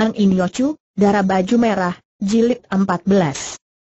An Inyochu, darah baju merah, jilid 14.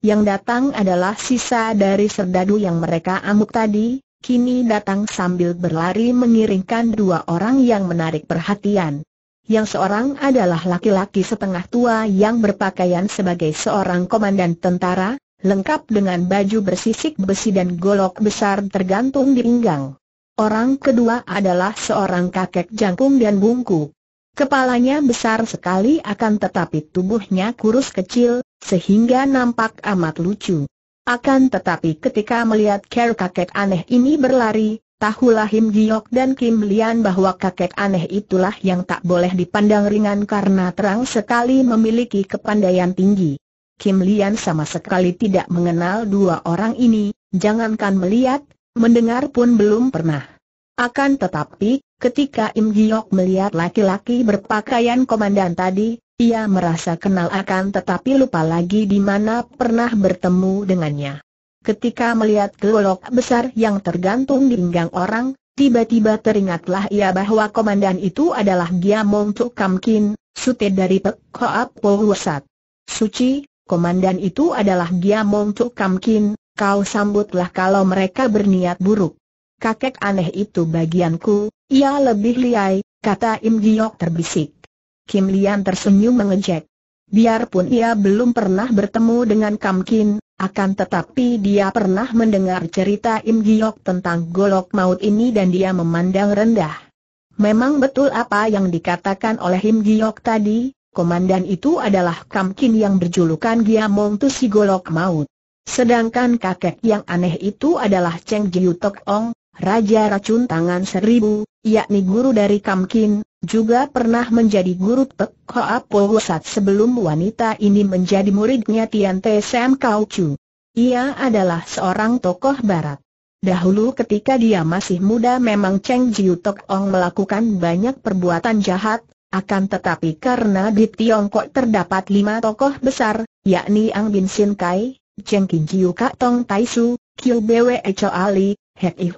Yang datang adalah sisa dari serdadu yang mereka amuk tadi, kini datang sambil berlari mengiringkan dua orang yang menarik perhatian. Yang seorang adalah laki-laki setengah tua yang berpakaian sebagai seorang komandan tentara, lengkap dengan baju bersisik besi dan golok besar tergantung di pinggang. Orang kedua adalah seorang kakek jangkung dan bungku. Kepalanya besar sekali akan tetapi tubuhnya kurus kecil, sehingga nampak amat lucu. Akan tetapi ketika melihat care kakek aneh ini berlari, tahulah Him Giok dan Kim Lian bahwa kakek aneh itulah yang tak boleh dipandang ringan karena terang sekali memiliki kepandaian tinggi. Kim Lian sama sekali tidak mengenal dua orang ini, jangankan melihat, mendengar pun belum pernah. Akan tetapi, Ketika Im Giok melihat laki-laki berpakaian komandan tadi, ia merasa kenal akan tetapi lupa lagi di mana pernah bertemu dengannya. Ketika melihat golok besar yang tergantung di pinggang orang, tiba-tiba teringatlah ia bahwa komandan itu adalah Giamong Tuk Kin, sutet dari Pek Koap Pohwasat. Suci, komandan itu adalah Giamong Tuk Kin. kau sambutlah kalau mereka berniat buruk. Kakek aneh itu bagianku, ia lebih liai, kata Im Giok terbisik. Kim Lian tersenyum mengejek. Biarpun ia belum pernah bertemu dengan Kam Kin, akan tetapi dia pernah mendengar cerita Im Giok tentang golok maut ini dan dia memandang rendah. Memang betul apa yang dikatakan oleh Im Giok tadi, komandan itu adalah Kam Kin yang berjulukan Giamong Tu si golok maut. Sedangkan kakek yang aneh itu adalah Cheng Jiu Tok Ong, Raja Racun Tangan Seribu, yakni guru dari Kamkin, juga pernah menjadi guru Pek Hoa Po Wosat sebelum wanita ini menjadi muridnya Tian Te Sam Kau Chu. Ia adalah seorang tokoh barat. Dahulu ketika dia masih muda memang Cheng Jiu Tok Ong melakukan banyak perbuatan jahat, akan tetapi karena di Tiongkok terdapat lima tokoh besar, yakni Ang Bin Sin Kai, Cheng Kin Jiu Kak Tong Tai Su, Kiu Bwe Cho Ali, Hek Ih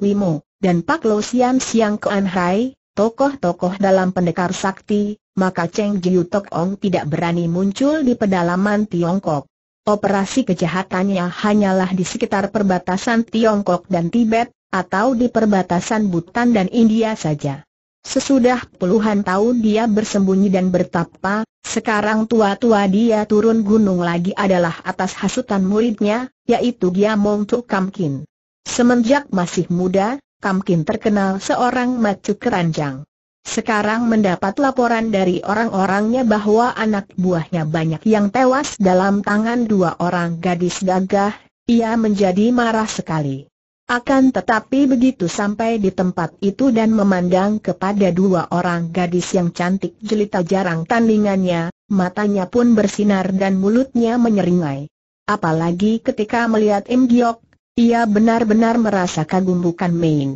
dan Pak Lo Sian Siang Kuan Hai, tokoh-tokoh dalam pendekar sakti, maka Cheng Jiu Tok Ong tidak berani muncul di pedalaman Tiongkok. Operasi kejahatannya hanyalah di sekitar perbatasan Tiongkok dan Tibet, atau di perbatasan Bhutan dan India saja. Sesudah puluhan tahun dia bersembunyi dan bertapa, sekarang tua-tua dia turun gunung lagi adalah atas hasutan muridnya, yaitu Giamong Tuk Kamkin. Semenjak masih muda, Kamkin terkenal seorang macu keranjang. Sekarang mendapat laporan dari orang-orangnya bahwa anak buahnya banyak yang tewas dalam tangan dua orang gadis gagah, ia menjadi marah sekali. Akan tetapi begitu sampai di tempat itu dan memandang kepada dua orang gadis yang cantik jelita jarang tandingannya, matanya pun bersinar dan mulutnya menyeringai. Apalagi ketika melihat Im Giok ia benar-benar merasa kagum bukan main.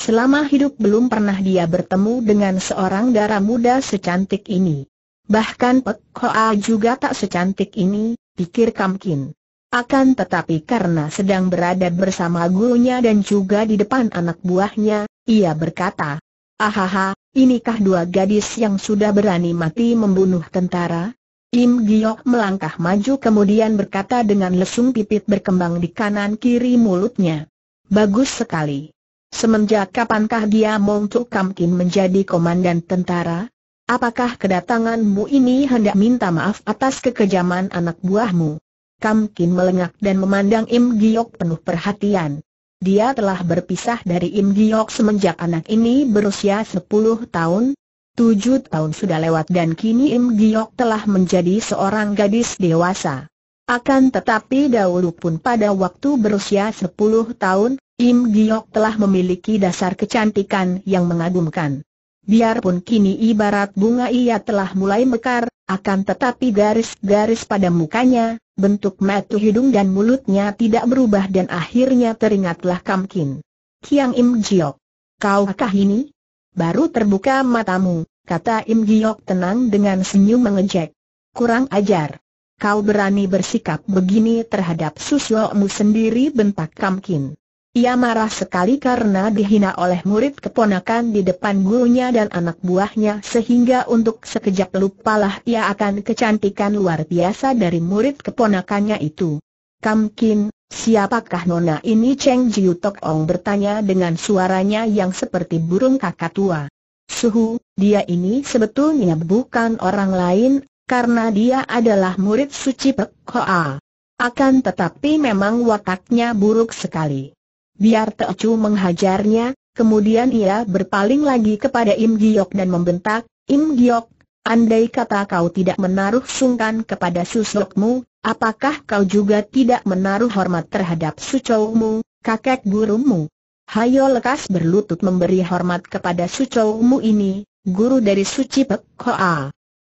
Selama hidup belum pernah dia bertemu dengan seorang darah muda secantik ini. Bahkan Pek Koa juga tak secantik ini, pikir Kamkin. Akan tetapi karena sedang berada bersama gurunya dan juga di depan anak buahnya, ia berkata, Ahaha, inikah dua gadis yang sudah berani mati membunuh tentara? Kim Giok melangkah maju kemudian berkata dengan lesung pipit berkembang di kanan-kiri mulutnya. Bagus sekali. Semenjak kapankah dia Mong Kam Kim menjadi komandan tentara? Apakah kedatanganmu ini hendak minta maaf atas kekejaman anak buahmu? Kam Kim melengak dan memandang Im Giok penuh perhatian. Dia telah berpisah dari Im Giok semenjak anak ini berusia 10 tahun, Tujuh tahun sudah lewat dan kini Im Giok telah menjadi seorang gadis dewasa. Akan tetapi dahulu pun pada waktu berusia 10 tahun, Im Giok telah memiliki dasar kecantikan yang mengagumkan. Biarpun kini ibarat bunga ia telah mulai mekar, akan tetapi garis-garis pada mukanya, bentuk mata hidung dan mulutnya tidak berubah dan akhirnya teringatlah Kam Kin. Kiang Im Giok. Kaukah ini? baru terbuka matamu, kata Im Giok tenang dengan senyum mengejek. Kurang ajar. Kau berani bersikap begini terhadap susuamu sendiri bentak Kamkin. Ia marah sekali karena dihina oleh murid keponakan di depan gurunya dan anak buahnya sehingga untuk sekejap lupalah ia akan kecantikan luar biasa dari murid keponakannya itu. Kamkin, Siapakah nona ini Cheng Jiu Tok Ong bertanya dengan suaranya yang seperti burung kakak tua. Suhu, dia ini sebetulnya bukan orang lain, karena dia adalah murid suci Pek Hoa. Akan tetapi memang wataknya buruk sekali. Biar Chu menghajarnya, kemudian ia berpaling lagi kepada Im Giok dan membentak, Im Giok, Andai kata kau tidak menaruh sungkan kepada susukmu, apakah kau juga tidak menaruh hormat terhadap sucoumu, kakek gurumu? Hayo lekas berlutut memberi hormat kepada sucoumu ini, guru dari suci Pek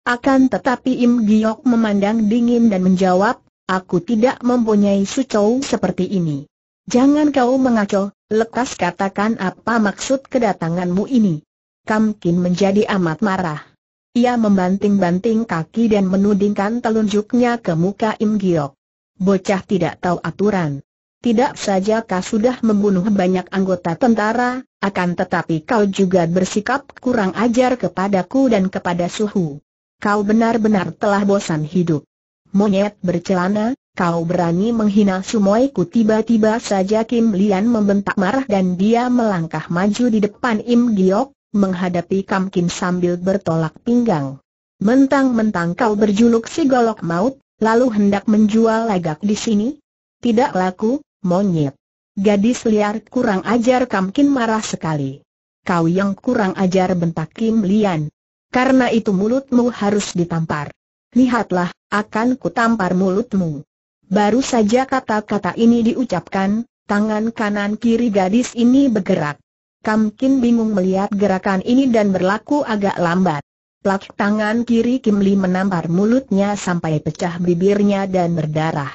Akan tetapi Im Giok memandang dingin dan menjawab, aku tidak mempunyai sucou seperti ini. Jangan kau mengaco, lekas katakan apa maksud kedatanganmu ini. Kamkin menjadi amat marah. Ia membanting-banting kaki dan menudingkan telunjuknya ke muka Im Giok. Bocah tidak tahu aturan. Tidak saja kau sudah membunuh banyak anggota tentara, akan tetapi kau juga bersikap kurang ajar kepadaku dan kepada suhu. Kau benar-benar telah bosan hidup. Monyet bercelana, kau berani menghina sumoiku tiba-tiba saja Kim Lian membentak marah dan dia melangkah maju di depan Im Giok, menghadapi Kamkin sambil bertolak pinggang. Mentang-mentang kau berjuluk si golok maut, lalu hendak menjual lagak di sini? Tidak laku, monyet. Gadis liar kurang ajar Kamkin marah sekali. Kau yang kurang ajar bentak Kim Lian. Karena itu mulutmu harus ditampar. Lihatlah, akan kutampar mulutmu. Baru saja kata-kata ini diucapkan, tangan kanan kiri gadis ini bergerak. Kam Kin bingung melihat gerakan ini dan berlaku agak lambat. Plak tangan kiri Kim Lee menampar mulutnya sampai pecah bibirnya dan berdarah.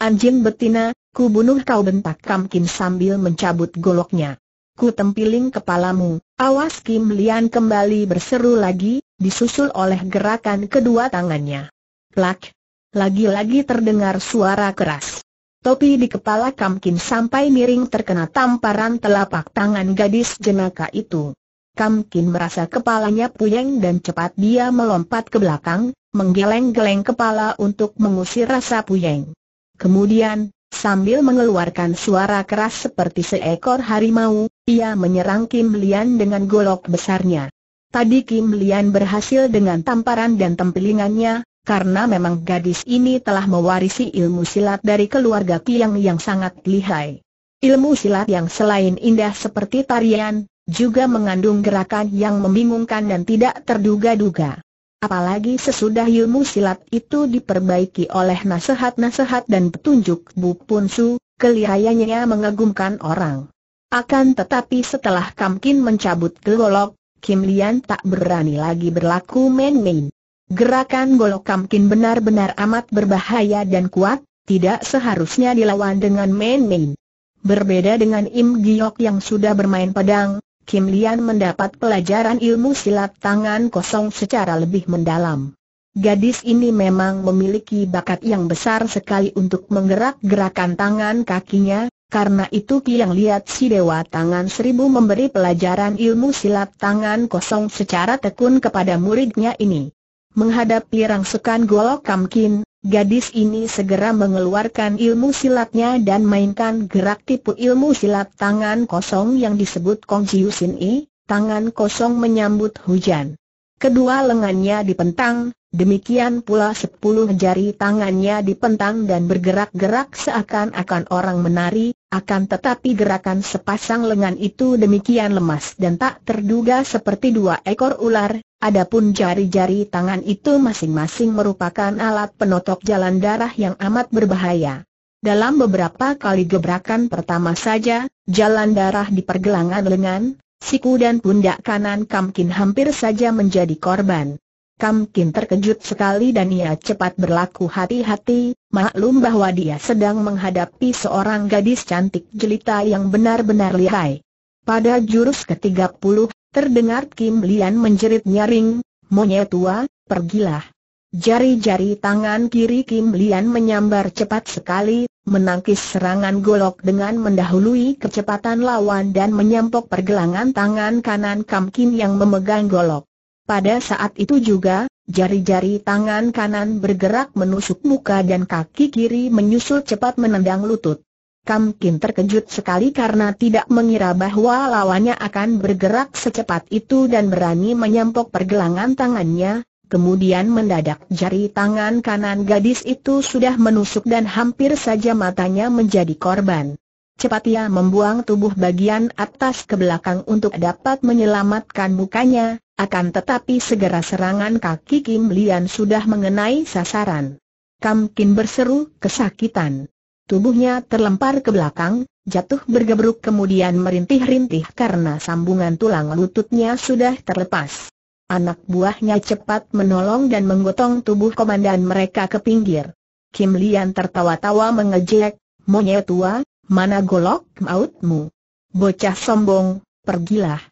Anjing betina, ku bunuh kau bentak Kam Kin sambil mencabut goloknya. Ku tempiling kepalamu, awas Kim Lian kembali berseru lagi, disusul oleh gerakan kedua tangannya. Plak. Lagi-lagi terdengar suara keras. Topi di kepala Kam sampai miring terkena tamparan telapak tangan gadis jenaka itu. Kam merasa kepalanya puyeng dan cepat dia melompat ke belakang, menggeleng-geleng kepala untuk mengusir rasa puyeng. Kemudian, sambil mengeluarkan suara keras seperti seekor harimau, ia menyerang Kim Lian dengan golok besarnya. Tadi Kim Lian berhasil dengan tamparan dan tempelingannya, karena memang gadis ini telah mewarisi ilmu silat dari keluarga Tiang yang sangat lihai. Ilmu silat yang selain indah seperti tarian, juga mengandung gerakan yang membingungkan dan tidak terduga-duga. Apalagi sesudah ilmu silat itu diperbaiki oleh nasihat-nasihat dan petunjuk Bu Punsu, kelihayanya mengagumkan orang. Akan tetapi setelah Kamkin mencabut gelolok, Kim Lian tak berani lagi berlaku main-main. Gerakan golok kamkin benar-benar amat berbahaya dan kuat, tidak seharusnya dilawan dengan main-main. Berbeda dengan Im Giok yang sudah bermain pedang, Kim Lian mendapat pelajaran ilmu silat tangan kosong secara lebih mendalam. Gadis ini memang memiliki bakat yang besar sekali untuk menggerak-gerakan tangan kakinya, karena itu yang lihat si Dewa Tangan Seribu memberi pelajaran ilmu silat tangan kosong secara tekun kepada muridnya ini. Menghadap Menghadapi sekan golok kamkin, gadis ini segera mengeluarkan ilmu silatnya dan mainkan gerak tipu ilmu silat tangan kosong yang disebut Kong Jiu Sin I, tangan kosong menyambut hujan. Kedua lengannya dipentang, demikian pula sepuluh jari tangannya dipentang dan bergerak-gerak seakan-akan orang menari, akan tetapi gerakan sepasang lengan itu demikian lemas dan tak terduga seperti dua ekor ular, adapun jari-jari tangan itu masing-masing merupakan alat penotok jalan darah yang amat berbahaya. Dalam beberapa kali gebrakan pertama saja, jalan darah di pergelangan lengan, siku dan pundak kanan Kamkin hampir saja menjadi korban. Kam Kim terkejut sekali dan ia cepat berlaku hati-hati, maklum bahwa dia sedang menghadapi seorang gadis cantik jelita yang benar-benar lihai. Pada jurus ke-30, terdengar Kim Lian menjerit nyaring, monyet tua, pergilah. Jari-jari tangan kiri Kim Lian menyambar cepat sekali, menangkis serangan golok dengan mendahului kecepatan lawan dan menyampok pergelangan tangan kanan Kam Kim yang memegang golok. Pada saat itu juga, jari-jari tangan kanan bergerak menusuk muka dan kaki kiri menyusul cepat menendang lutut. Kam Kim terkejut sekali karena tidak mengira bahwa lawannya akan bergerak secepat itu dan berani menyampok pergelangan tangannya, kemudian mendadak jari tangan kanan gadis itu sudah menusuk dan hampir saja matanya menjadi korban. Cepat ia membuang tubuh bagian atas ke belakang untuk dapat menyelamatkan mukanya, akan tetapi segera serangan kaki Kim Lian sudah mengenai sasaran. Kam Kin berseru kesakitan. Tubuhnya terlempar ke belakang, jatuh bergebruk kemudian merintih-rintih karena sambungan tulang lututnya sudah terlepas. Anak buahnya cepat menolong dan menggotong tubuh komandan mereka ke pinggir. Kim Lian tertawa-tawa mengejek, monyet tua, mana golok mautmu? Bocah sombong, pergilah.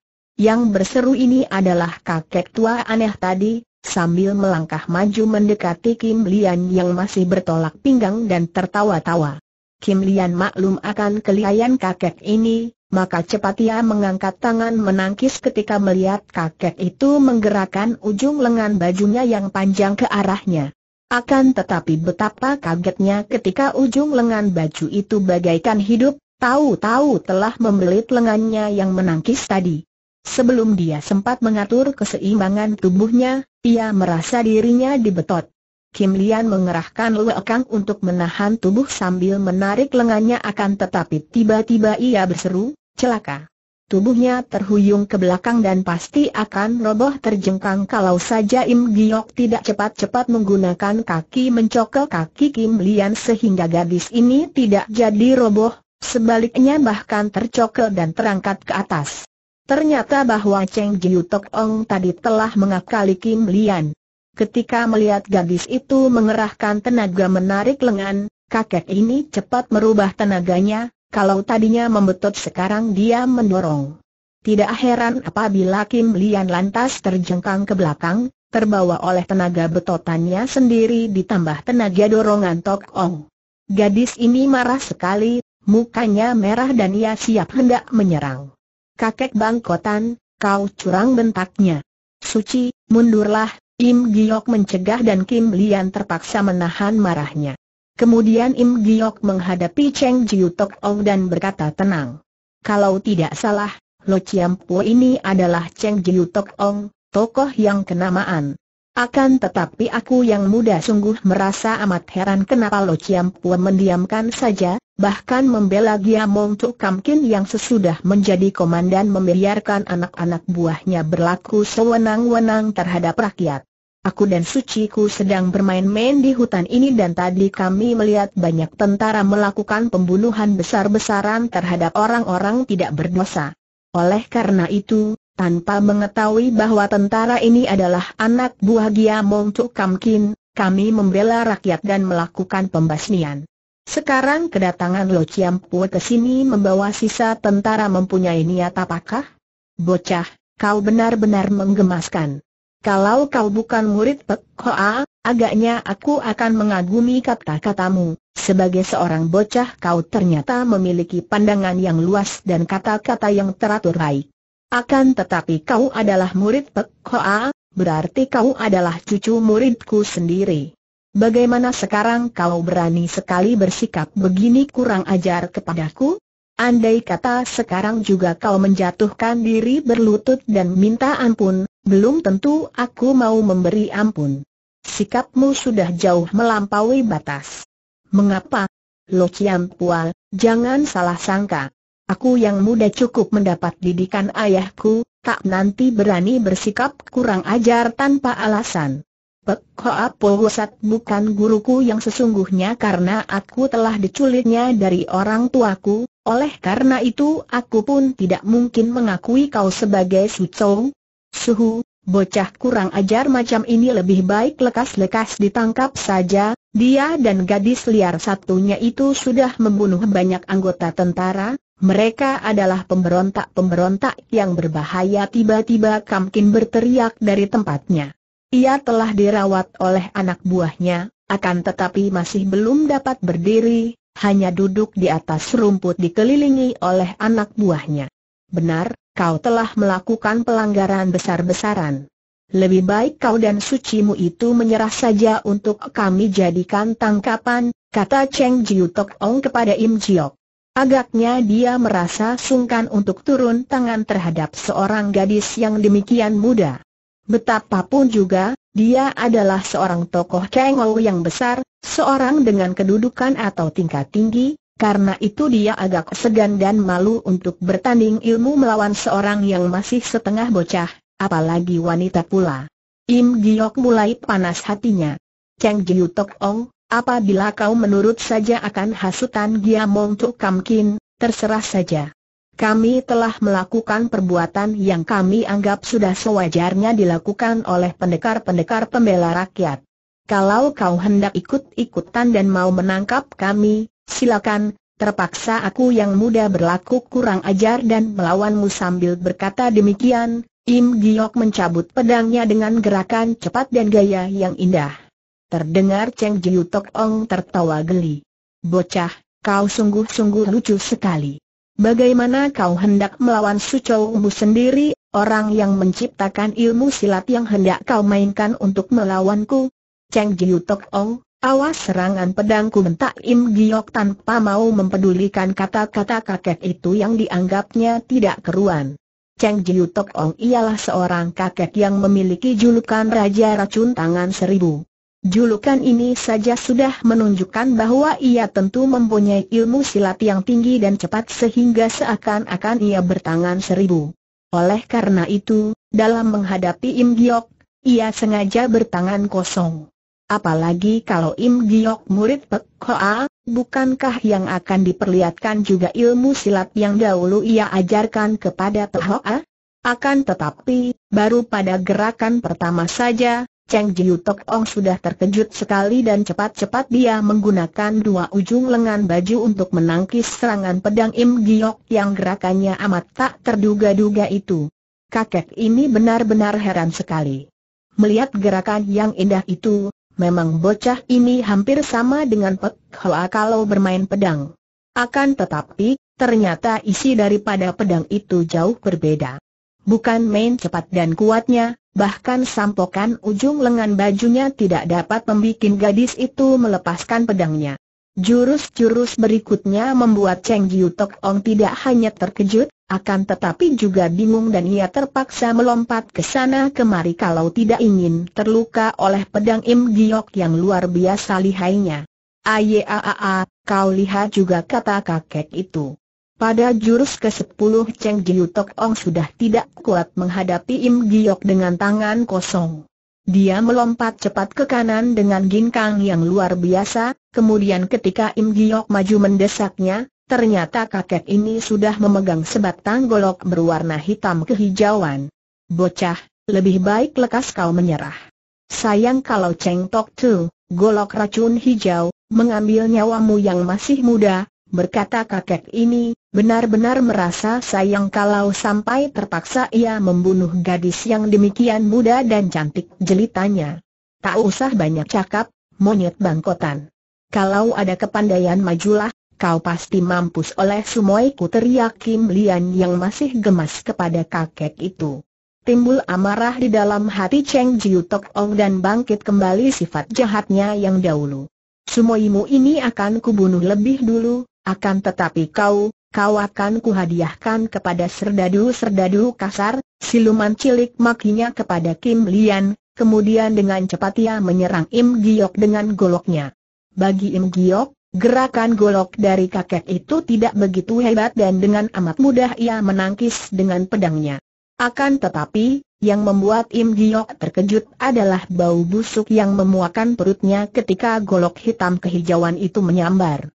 Yang berseru ini adalah kakek tua aneh tadi, sambil melangkah maju mendekati Kim Lian yang masih bertolak pinggang dan tertawa-tawa. Kim Lian maklum akan kelihayan kakek ini, maka cepat ia mengangkat tangan menangkis ketika melihat kakek itu menggerakkan ujung lengan bajunya yang panjang ke arahnya. Akan tetapi betapa kagetnya ketika ujung lengan baju itu bagaikan hidup, tahu-tahu telah membelit lengannya yang menangkis tadi. Sebelum dia sempat mengatur keseimbangan tubuhnya, ia merasa dirinya dibetot. Kim Lian mengerahkan lekang untuk menahan tubuh sambil menarik lengannya akan tetapi tiba-tiba ia berseru, celaka. Tubuhnya terhuyung ke belakang dan pasti akan roboh terjengkang kalau saja Im Giok tidak cepat-cepat menggunakan kaki mencokel kaki Kim Lian sehingga gadis ini tidak jadi roboh, sebaliknya bahkan tercokel dan terangkat ke atas. Ternyata bahwa Cheng Jiu Tok Ong tadi telah mengakali Kim Lian. Ketika melihat gadis itu mengerahkan tenaga menarik lengan, kakek ini cepat merubah tenaganya, kalau tadinya membetot sekarang dia mendorong. Tidak heran apabila Kim Lian lantas terjengkang ke belakang, terbawa oleh tenaga betotannya sendiri ditambah tenaga dorongan Tok Ong. Gadis ini marah sekali, mukanya merah dan ia siap hendak menyerang. Kakek bangkotan, kau curang bentaknya. Suci, mundurlah, Im Giok mencegah dan Kim Lian terpaksa menahan marahnya. Kemudian Im Giok menghadapi Cheng Jiu Tok Ong dan berkata tenang. Kalau tidak salah, Lo Chiam Po ini adalah Cheng Jiu Tok Ong, tokoh yang kenamaan. Akan tetapi aku yang muda sungguh merasa amat heran kenapa Lo Chiam Po mendiamkan saja, bahkan membela Gia Mong Tuk Kam Kin yang sesudah menjadi komandan membiarkan anak-anak buahnya berlaku sewenang-wenang terhadap rakyat. Aku dan suciku sedang bermain-main di hutan ini dan tadi kami melihat banyak tentara melakukan pembunuhan besar-besaran terhadap orang-orang tidak berdosa. Oleh karena itu, tanpa mengetahui bahwa tentara ini adalah anak buah Giamong Tuk Kamkin, kami membela rakyat dan melakukan pembasmian. Sekarang kedatangan Lo Chiam Pua ke sini membawa sisa tentara mempunyai niat apakah? Bocah, kau benar-benar menggemaskan kalau kau bukan murid Pek Hoa, agaknya aku akan mengagumi kata-katamu. Sebagai seorang bocah kau ternyata memiliki pandangan yang luas dan kata-kata yang teratur baik. Akan tetapi kau adalah murid Pek Hoa, berarti kau adalah cucu muridku sendiri. Bagaimana sekarang kau berani sekali bersikap begini kurang ajar kepadaku? Andai kata sekarang juga kau menjatuhkan diri berlutut dan minta ampun, belum tentu aku mau memberi ampun. Sikapmu sudah jauh melampaui batas. Mengapa? Lo Chiam Pual, jangan salah sangka. Aku yang muda cukup mendapat didikan ayahku, tak nanti berani bersikap kurang ajar tanpa alasan. Pek Hoa Powosat bukan guruku yang sesungguhnya karena aku telah diculiknya dari orang tuaku, oleh karena itu aku pun tidak mungkin mengakui kau sebagai Su Chou, Suhu, bocah kurang ajar macam ini lebih baik lekas-lekas ditangkap saja, dia dan gadis liar satunya itu sudah membunuh banyak anggota tentara, mereka adalah pemberontak-pemberontak yang berbahaya tiba-tiba Kamkin berteriak dari tempatnya. Ia telah dirawat oleh anak buahnya, akan tetapi masih belum dapat berdiri, hanya duduk di atas rumput dikelilingi oleh anak buahnya. Benar, kau telah melakukan pelanggaran besar-besaran. Lebih baik kau dan sucimu itu menyerah saja untuk kami jadikan tangkapan, kata Cheng Jiu Ong kepada Im Jiok. Agaknya dia merasa sungkan untuk turun tangan terhadap seorang gadis yang demikian muda. Betapapun juga, dia adalah seorang tokoh Cheng Ong yang besar, seorang dengan kedudukan atau tingkat tinggi, karena itu dia agak segan dan malu untuk bertanding ilmu melawan seorang yang masih setengah bocah, apalagi wanita pula. Im Giok mulai panas hatinya. Cheng Jiu Tok Ong, apabila kau menurut saja akan hasutan Gia Mong Tuk Kam Kin, terserah saja. Kami telah melakukan perbuatan yang kami anggap sudah sewajarnya dilakukan oleh pendekar-pendekar pembela rakyat. Kalau kau hendak ikut-ikutan dan mau menangkap kami, silakan, terpaksa aku yang muda berlaku kurang ajar dan melawanmu sambil berkata demikian, Im Giok mencabut pedangnya dengan gerakan cepat dan gaya yang indah. Terdengar Cheng Jiu Tok Ong tertawa geli. Bocah, kau sungguh-sungguh lucu sekali. Bagaimana kau hendak melawan Sucoumu sendiri, orang yang menciptakan ilmu silat yang hendak kau mainkan untuk melawanku? Cheng Jiu Tok Ong, Awas serangan pedangku mentak Im Giok tanpa mau mempedulikan kata-kata kakek itu yang dianggapnya tidak keruan. Cheng Jiu Tok Ong ialah seorang kakek yang memiliki julukan Raja Racun Tangan Seribu. Julukan ini saja sudah menunjukkan bahwa ia tentu mempunyai ilmu silat yang tinggi dan cepat sehingga seakan-akan ia bertangan seribu. Oleh karena itu, dalam menghadapi Im Giok, ia sengaja bertangan kosong. Apalagi kalau Im Giok murid Pek Koa, bukankah yang akan diperlihatkan juga ilmu silat yang dahulu ia ajarkan kepada Pek Koa? Akan tetapi, baru pada gerakan pertama saja, Cheng Jiu Tok Ong sudah terkejut sekali dan cepat-cepat dia menggunakan dua ujung lengan baju untuk menangkis serangan pedang Im Giok yang gerakannya amat tak terduga-duga itu. Kakek ini benar-benar heran sekali. Melihat gerakan yang indah itu, memang bocah ini hampir sama dengan Pek Hoa kalau bermain pedang. Akan tetapi, ternyata isi daripada pedang itu jauh berbeda. Bukan main cepat dan kuatnya, bahkan sampokan ujung lengan bajunya tidak dapat membuat gadis itu melepaskan pedangnya. Jurus-jurus berikutnya membuat Cheng Jiu Tok Ong tidak hanya terkejut, akan tetapi juga bingung dan ia terpaksa melompat ke sana kemari kalau tidak ingin terluka oleh pedang Im Giok yang luar biasa lihainya. Ayaaa, kau lihat juga kata kakek itu. Pada jurus ke sepuluh Cheng Jiu Tok Ong sudah tidak kuat menghadapi Im Giok dengan tangan kosong. Dia melompat cepat ke kanan dengan ginkang yang luar biasa, kemudian ketika Im Giok maju mendesaknya, Ternyata kakek ini sudah memegang sebatang golok berwarna hitam kehijauan. Bocah, lebih baik lekas kau menyerah. Sayang kalau Cheng Tok Tu, golok racun hijau, mengambil nyawamu yang masih muda, berkata kakek ini, benar-benar merasa sayang kalau sampai terpaksa ia membunuh gadis yang demikian muda dan cantik jelitanya. Tak usah banyak cakap, monyet bangkotan. Kalau ada kepandaian majulah, kau pasti mampus oleh sumoiku teriak Kim Lian yang masih gemas kepada kakek itu. Timbul amarah di dalam hati Cheng Jiu Tok Ong dan bangkit kembali sifat jahatnya yang dahulu. Sumoimu ini akan kubunuh lebih dulu, akan tetapi kau, kau akan kuhadiahkan kepada serdadu-serdadu kasar, siluman cilik makinya kepada Kim Lian, kemudian dengan cepat ia menyerang Im Giok dengan goloknya. Bagi Im Giok, Gerakan golok dari kakek itu tidak begitu hebat dan dengan amat mudah ia menangkis dengan pedangnya. Akan tetapi, yang membuat Im Giok terkejut adalah bau busuk yang memuakan perutnya ketika golok hitam kehijauan itu menyambar.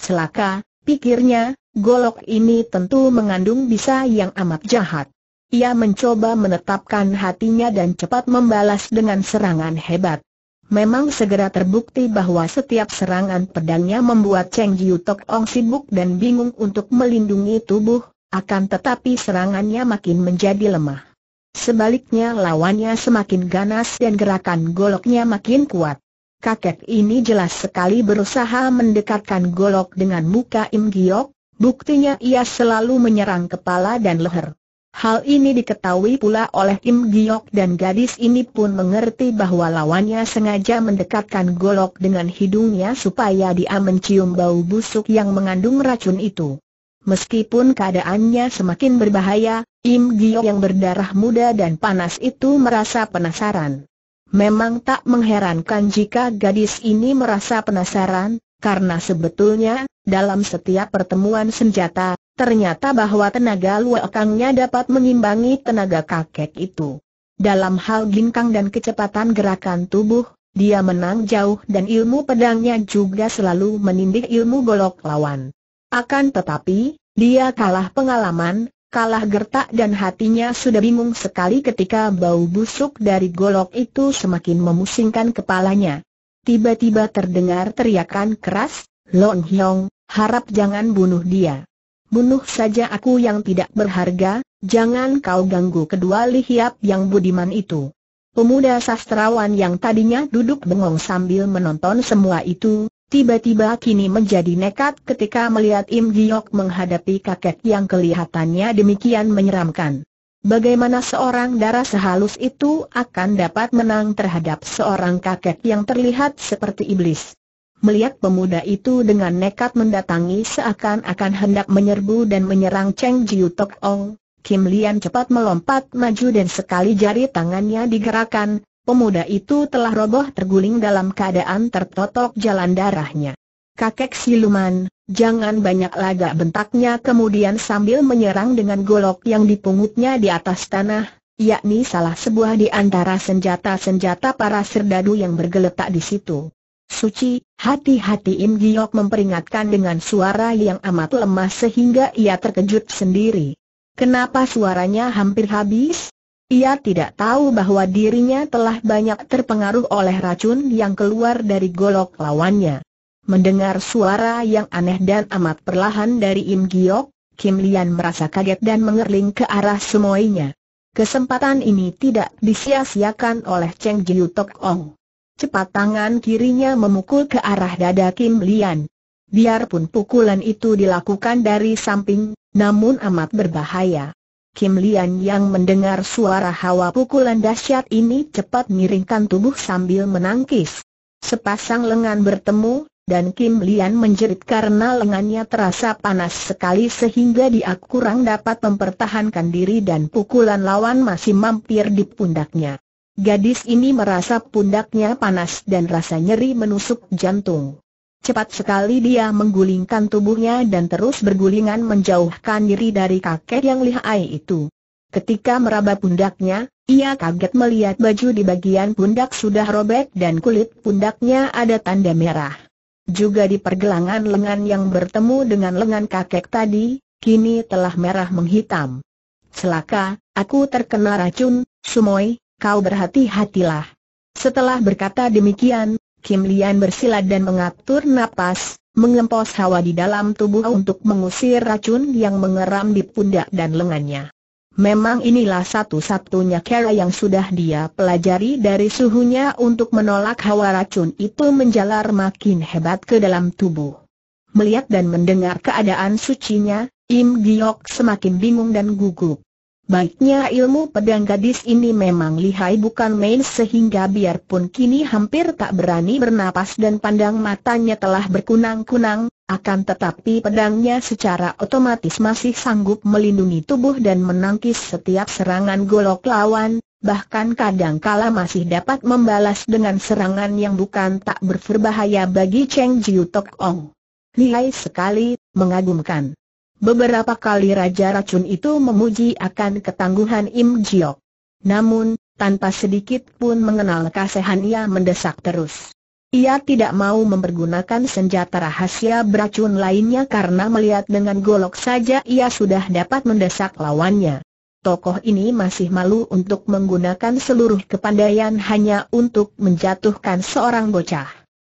Celaka, pikirnya, golok ini tentu mengandung bisa yang amat jahat. Ia mencoba menetapkan hatinya dan cepat membalas dengan serangan hebat. Memang segera terbukti bahwa setiap serangan pedangnya membuat Cheng Jiu Tok Ong sibuk dan bingung untuk melindungi tubuh, akan tetapi serangannya makin menjadi lemah. Sebaliknya lawannya semakin ganas dan gerakan goloknya makin kuat. Kakek ini jelas sekali berusaha mendekatkan golok dengan muka Im Giok, buktinya ia selalu menyerang kepala dan leher. Hal ini diketahui pula oleh Im Giok dan gadis ini pun mengerti bahwa lawannya sengaja mendekatkan golok dengan hidungnya supaya dia mencium bau busuk yang mengandung racun itu. Meskipun keadaannya semakin berbahaya, Im Giok yang berdarah muda dan panas itu merasa penasaran. Memang tak mengherankan jika gadis ini merasa penasaran, karena sebetulnya, dalam setiap pertemuan senjata, ternyata bahwa tenaga luakangnya dapat mengimbangi tenaga kakek itu. Dalam hal ginkang dan kecepatan gerakan tubuh, dia menang jauh dan ilmu pedangnya juga selalu menindik ilmu golok lawan. Akan tetapi, dia kalah pengalaman, kalah gertak dan hatinya sudah bingung sekali ketika bau busuk dari golok itu semakin memusingkan kepalanya. Tiba-tiba terdengar teriakan keras, Long Hyong, harap jangan bunuh dia bunuh saja aku yang tidak berharga, jangan kau ganggu kedua lihiap yang budiman itu. Pemuda sastrawan yang tadinya duduk bengong sambil menonton semua itu, tiba-tiba kini menjadi nekat ketika melihat Im Giok menghadapi kakek yang kelihatannya demikian menyeramkan. Bagaimana seorang darah sehalus itu akan dapat menang terhadap seorang kakek yang terlihat seperti iblis? melihat pemuda itu dengan nekat mendatangi seakan-akan hendak menyerbu dan menyerang Cheng Jiu Tok Ong. Kim Lian cepat melompat maju dan sekali jari tangannya digerakkan, pemuda itu telah roboh terguling dalam keadaan tertotok jalan darahnya. Kakek siluman, jangan banyak laga bentaknya kemudian sambil menyerang dengan golok yang dipungutnya di atas tanah, yakni salah sebuah di antara senjata-senjata para serdadu yang bergeletak di situ. Suci, hati-hati Im Giok memperingatkan dengan suara yang amat lemah sehingga ia terkejut sendiri. Kenapa suaranya hampir habis? Ia tidak tahu bahwa dirinya telah banyak terpengaruh oleh racun yang keluar dari golok lawannya. Mendengar suara yang aneh dan amat perlahan dari Im Giok, Kim Lian merasa kaget dan mengerling ke arah semuanya. Kesempatan ini tidak disia-siakan oleh Cheng Jiu Tok Ong. Cepat tangan kirinya memukul ke arah dada Kim Lian. Biarpun pukulan itu dilakukan dari samping, namun amat berbahaya. Kim Lian yang mendengar suara hawa pukulan dahsyat ini cepat miringkan tubuh sambil menangkis. Sepasang lengan bertemu, dan Kim Lian menjerit karena lengannya terasa panas sekali sehingga dia kurang dapat mempertahankan diri dan pukulan lawan masih mampir di pundaknya. Gadis ini merasa pundaknya panas dan rasa nyeri menusuk jantung. Cepat sekali dia menggulingkan tubuhnya dan terus bergulingan menjauhkan diri dari kakek yang lihai itu. Ketika meraba pundaknya, ia kaget melihat baju di bagian pundak sudah robek dan kulit pundaknya ada tanda merah. Juga di pergelangan lengan yang bertemu dengan lengan kakek tadi, kini telah merah menghitam. Selaka, aku terkena racun, Sumoi, kau berhati-hatilah. Setelah berkata demikian, Kim Lian bersilat dan mengatur nafas, mengempos hawa di dalam tubuh untuk mengusir racun yang mengeram di pundak dan lengannya. Memang inilah satu-satunya cara yang sudah dia pelajari dari suhunya untuk menolak hawa racun itu menjalar makin hebat ke dalam tubuh. Melihat dan mendengar keadaan sucinya, Im Giok semakin bingung dan gugup. Baiknya ilmu pedang gadis ini memang lihai bukan main sehingga biarpun kini hampir tak berani bernapas dan pandang matanya telah berkunang-kunang, akan tetapi pedangnya secara otomatis masih sanggup melindungi tubuh dan menangkis setiap serangan golok lawan, bahkan kadang-kala masih dapat membalas dengan serangan yang bukan tak berbahaya bagi Cheng Jiu Tok Ong. Lihai sekali, mengagumkan. Beberapa kali Raja Racun itu memuji akan ketangguhan Im Jiok. Namun, tanpa sedikit pun mengenal kasehan ia mendesak terus. Ia tidak mau mempergunakan senjata rahasia beracun lainnya karena melihat dengan golok saja ia sudah dapat mendesak lawannya. Tokoh ini masih malu untuk menggunakan seluruh kepandaian hanya untuk menjatuhkan seorang bocah.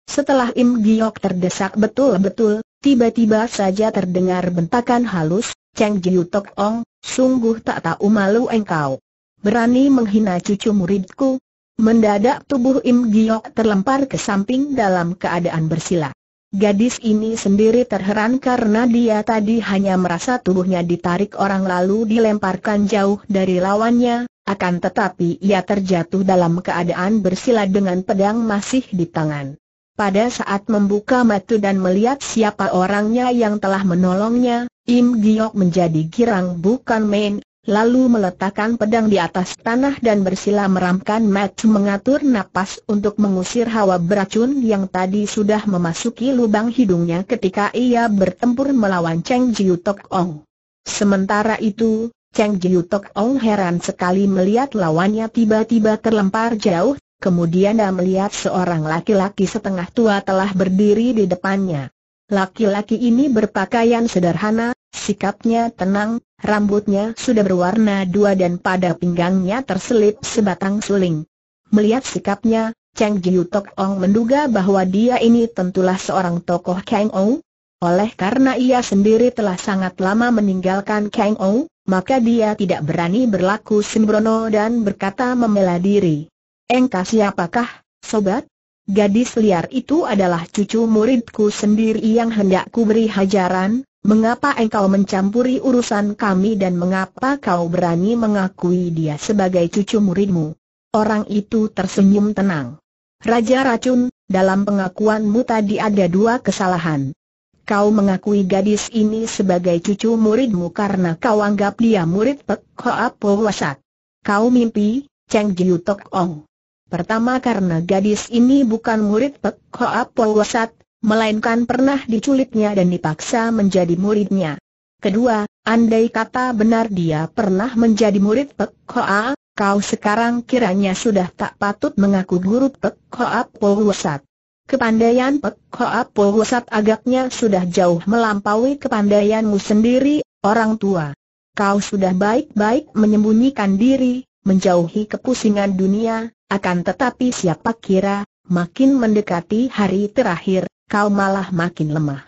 Setelah Im Giok terdesak betul-betul, Tiba-tiba saja terdengar bentakan halus, Cheng Jiu Tok Ong, sungguh tak tahu malu engkau. Berani menghina cucu muridku. Mendadak tubuh Im Giok terlempar ke samping dalam keadaan bersila. Gadis ini sendiri terheran karena dia tadi hanya merasa tubuhnya ditarik orang lalu dilemparkan jauh dari lawannya, akan tetapi ia terjatuh dalam keadaan bersila dengan pedang masih di tangan. Pada saat membuka mata dan melihat siapa orangnya yang telah menolongnya, Im Giok menjadi girang bukan main, lalu meletakkan pedang di atas tanah dan bersila meramkan mata mengatur napas untuk mengusir hawa beracun yang tadi sudah memasuki lubang hidungnya ketika ia bertempur melawan Cheng Jiu Tok Ong. Sementara itu, Cheng Jiu Tok Ong heran sekali melihat lawannya tiba-tiba terlempar jauh Kemudian dia melihat seorang laki-laki setengah tua telah berdiri di depannya. Laki-laki ini berpakaian sederhana, sikapnya tenang, rambutnya sudah berwarna dua dan pada pinggangnya terselip sebatang suling. Melihat sikapnya, Cheng Jiu Tok Ong menduga bahwa dia ini tentulah seorang tokoh Kang Ong. Oleh karena ia sendiri telah sangat lama meninggalkan Kang Ong, maka dia tidak berani berlaku sembrono dan berkata membela diri. Engkau siapakah, sobat? Gadis liar itu adalah cucu muridku sendiri yang hendak ku beri hajaran, mengapa engkau mencampuri urusan kami dan mengapa kau berani mengakui dia sebagai cucu muridmu? Orang itu tersenyum tenang. Raja Racun, dalam pengakuanmu tadi ada dua kesalahan kau mengakui gadis ini sebagai cucu muridmu karena kau anggap dia murid Pek Hoa Po Wasat. Kau mimpi, Cheng Jiu Tok Ong. Pertama karena gadis ini bukan murid Pek Hoa Powasat, melainkan pernah diculiknya dan dipaksa menjadi muridnya. Kedua, andai kata benar dia pernah menjadi murid Pek Hoa, kau sekarang kiranya sudah tak patut mengaku guru Pek Hoa Powasat. Kepandaian Pek Hoa Powasat agaknya sudah jauh melampaui kepandaianmu sendiri, orang tua. Kau sudah baik-baik menyembunyikan diri, menjauhi kepusingan dunia, akan tetapi siapa kira, makin mendekati hari terakhir, kau malah makin lemah.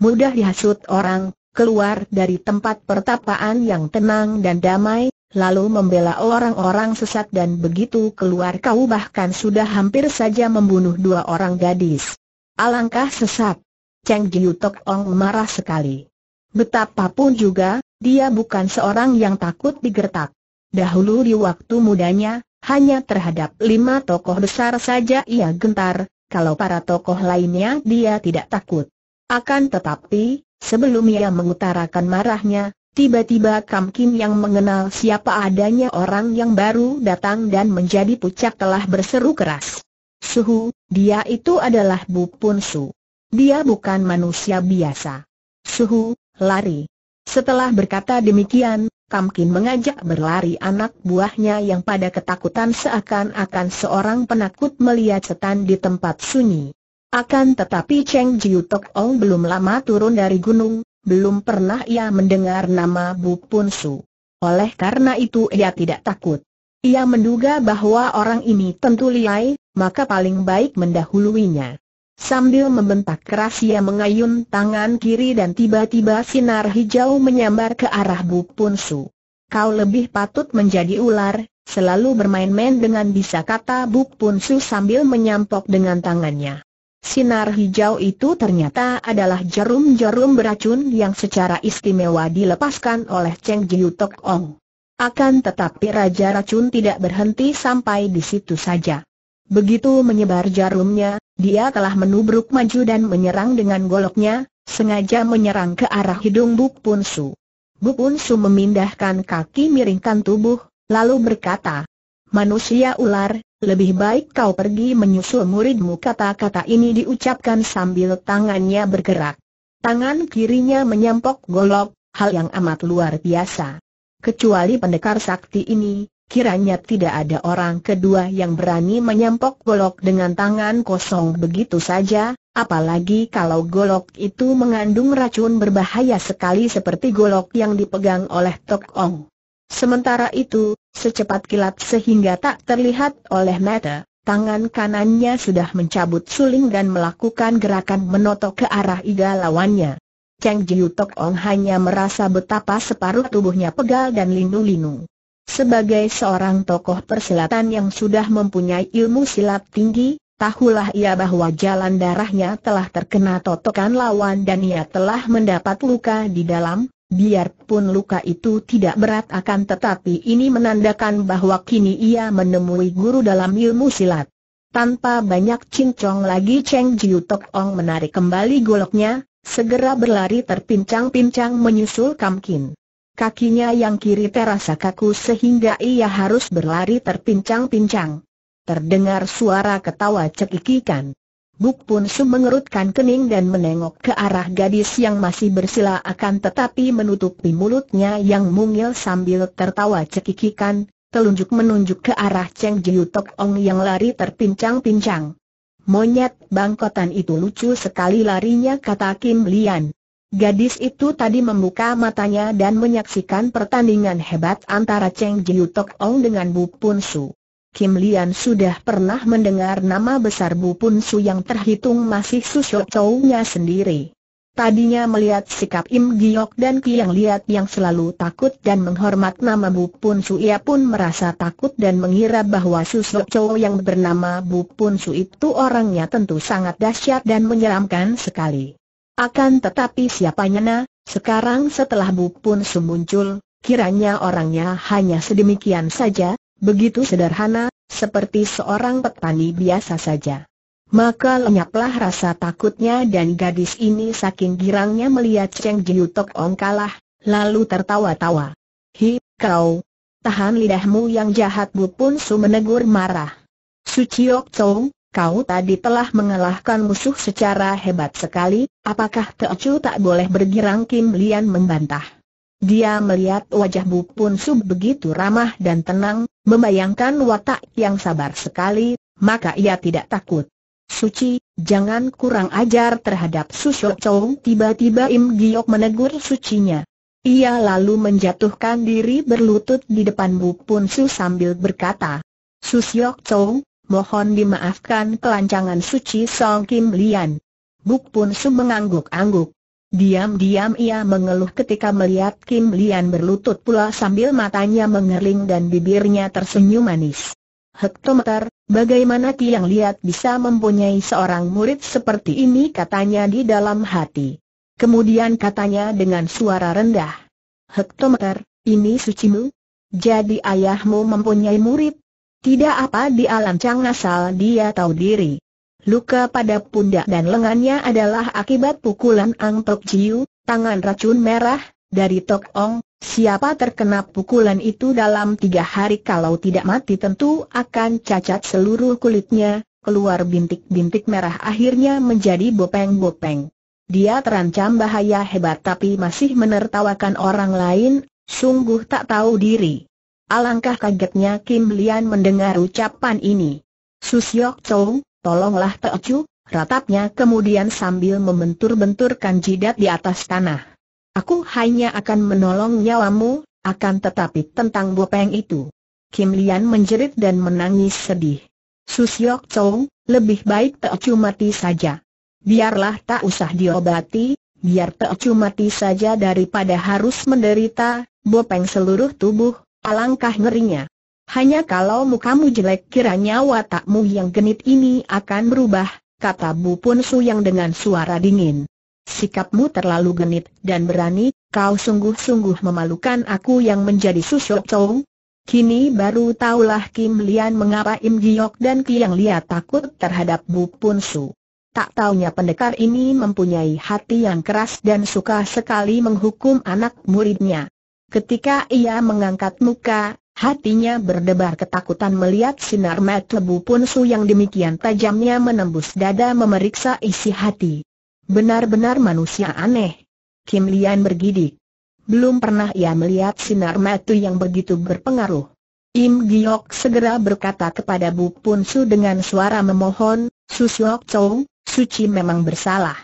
Mudah dihasut orang, keluar dari tempat pertapaan yang tenang dan damai, lalu membela orang-orang sesat dan begitu keluar kau bahkan sudah hampir saja membunuh dua orang gadis. Alangkah sesat. Cheng Jiu Tok Ong marah sekali. Betapapun juga, dia bukan seorang yang takut digertak. Dahulu di waktu mudanya, hanya terhadap lima tokoh besar saja ia gentar, kalau para tokoh lainnya dia tidak takut. Akan tetapi, sebelum ia mengutarakan marahnya, tiba-tiba Kam Kim yang mengenal siapa adanya orang yang baru datang dan menjadi pucat telah berseru keras. Suhu, dia itu adalah Bu Pun Su. Dia bukan manusia biasa. Suhu, lari. Setelah berkata demikian, Kamkin mengajak berlari anak buahnya yang pada ketakutan seakan-akan seorang penakut melihat setan di tempat sunyi. Akan tetapi Cheng Jiu Tok Ong belum lama turun dari gunung, belum pernah ia mendengar nama Bu Pun Su. Oleh karena itu ia tidak takut. Ia menduga bahwa orang ini tentu liai, maka paling baik mendahuluinya. Sambil membentak keras ia mengayun tangan kiri dan tiba-tiba sinar hijau menyambar ke arah Bu Punsu. Kau lebih patut menjadi ular, selalu bermain-main dengan bisa kata Bu Punsu sambil menyampok dengan tangannya. Sinar hijau itu ternyata adalah jarum-jarum beracun yang secara istimewa dilepaskan oleh Cheng Jiu Tok Ong. Akan tetapi Raja Racun tidak berhenti sampai di situ saja. Begitu menyebar jarumnya, dia telah menubruk maju dan menyerang dengan goloknya, sengaja menyerang ke arah hidung Buk punsu. Buk punsu memindahkan kaki miringkan tubuh, lalu berkata, Manusia ular, lebih baik kau pergi menyusul muridmu kata-kata ini diucapkan sambil tangannya bergerak. Tangan kirinya menyampok golok, hal yang amat luar biasa. Kecuali pendekar sakti ini, kiranya tidak ada orang kedua yang berani menyampok golok dengan tangan kosong begitu saja, apalagi kalau golok itu mengandung racun berbahaya sekali seperti golok yang dipegang oleh Tok Ong. Sementara itu, secepat kilat sehingga tak terlihat oleh mata, tangan kanannya sudah mencabut suling dan melakukan gerakan menotok ke arah iga lawannya. Cheng Jiu Tok Ong hanya merasa betapa separuh tubuhnya pegal dan linu-linu. Sebagai seorang tokoh persilatan yang sudah mempunyai ilmu silat tinggi, tahulah ia bahwa jalan darahnya telah terkena totokan lawan dan ia telah mendapat luka di dalam, biarpun luka itu tidak berat akan tetapi ini menandakan bahwa kini ia menemui guru dalam ilmu silat. Tanpa banyak cincong lagi Cheng Jiu Tok Ong menarik kembali goloknya, segera berlari terpincang-pincang menyusul Kam Kin. Kakinya yang kiri terasa kaku sehingga ia harus berlari terpincang-pincang. Terdengar suara ketawa cekikikan. Buk Pun Su mengerutkan kening dan menengok ke arah gadis yang masih bersila akan tetapi menutupi mulutnya yang mungil sambil tertawa cekikikan, telunjuk menunjuk ke arah Cheng Jiu Tok Ong yang lari terpincang-pincang. Monyet bangkotan itu lucu sekali larinya kata Kim Lian. Gadis itu tadi membuka matanya dan menyaksikan pertandingan hebat antara Cheng Jiu Tok Ong dengan Bu Pun Su. Kim Lian sudah pernah mendengar nama besar Bu Pun Su yang terhitung masih susuk cowoknya sendiri. Tadinya melihat sikap Im Giok dan Kiang Liat yang selalu takut dan menghormat nama Bu Pun Su ia pun merasa takut dan mengira bahwa susuk cowok yang bernama Bu Pun Su itu orangnya tentu sangat dahsyat dan menyeramkan sekali. Akan tetapi siapa nyana, sekarang setelah Bu Pun semuncul, kiranya orangnya hanya sedemikian saja, begitu sederhana, seperti seorang petani biasa saja. Maka lenyaplah rasa takutnya dan gadis ini saking girangnya melihat Cheng Jiu Tok Ong kalah, lalu tertawa-tawa. Hi, kau, tahan lidahmu yang jahat Bu Pun Su menegur marah. Suciok Tong, Kau tadi telah mengalahkan musuh secara hebat sekali, apakah Teochu tak boleh bergirang Kim Lian membantah. Dia melihat wajah Bu Pun Sub begitu ramah dan tenang, membayangkan watak yang sabar sekali, maka ia tidak takut. Suci, jangan kurang ajar terhadap Susok Chou. tiba-tiba Im Giok menegur sucinya. Ia lalu menjatuhkan diri berlutut di depan Bu Pun Su sambil berkata, Susyok Chou mohon dimaafkan kelancangan suci Song Kim Lian. Buk Pun Su mengangguk-angguk. Diam-diam ia mengeluh ketika melihat Kim Lian berlutut pula sambil matanya mengering dan bibirnya tersenyum manis. Hektometer, bagaimana Tiang Liat bisa mempunyai seorang murid seperti ini katanya di dalam hati. Kemudian katanya dengan suara rendah. Hektometer, ini sucimu? Jadi ayahmu mempunyai murid? Tidak apa di alam cang asal dia tahu diri. Luka pada pundak dan lengannya adalah akibat pukulan Ang Tok Jiu, tangan racun merah, dari Tok Ong, siapa terkena pukulan itu dalam tiga hari kalau tidak mati tentu akan cacat seluruh kulitnya, keluar bintik-bintik merah akhirnya menjadi bopeng-bopeng. Dia terancam bahaya hebat tapi masih menertawakan orang lain, sungguh tak tahu diri. Alangkah kagetnya Kim Lian mendengar ucapan ini. Susyok Chow, tolonglah Teocu, ratapnya kemudian sambil membentur-benturkan jidat di atas tanah. Aku hanya akan menolong nyawamu, akan tetapi tentang bopeng itu. Kim Lian menjerit dan menangis sedih. Susyok Chow, lebih baik Teocu mati saja. Biarlah tak usah diobati, biar Teocu mati saja daripada harus menderita, bopeng seluruh tubuh, Alangkah ngerinya. Hanya kalau mukamu jelek kiranya watakmu yang genit ini akan berubah, kata Bu Pun yang dengan suara dingin. Sikapmu terlalu genit dan berani, kau sungguh-sungguh memalukan aku yang menjadi susuk Chow. Kini baru taulah Kim Lian mengapa Im Giok dan Kiang Lia takut terhadap Bu Pun Su. Tak taunya pendekar ini mempunyai hati yang keras dan suka sekali menghukum anak muridnya. Ketika ia mengangkat muka, hatinya berdebar ketakutan melihat sinar mata lebu punsu yang demikian tajamnya menembus dada memeriksa isi hati. Benar-benar manusia aneh. Kim Lian bergidik. Belum pernah ia melihat sinar mata yang begitu berpengaruh. Im Giok segera berkata kepada Bu Punsu dengan suara memohon, Susyok Chow, Suci memang bersalah.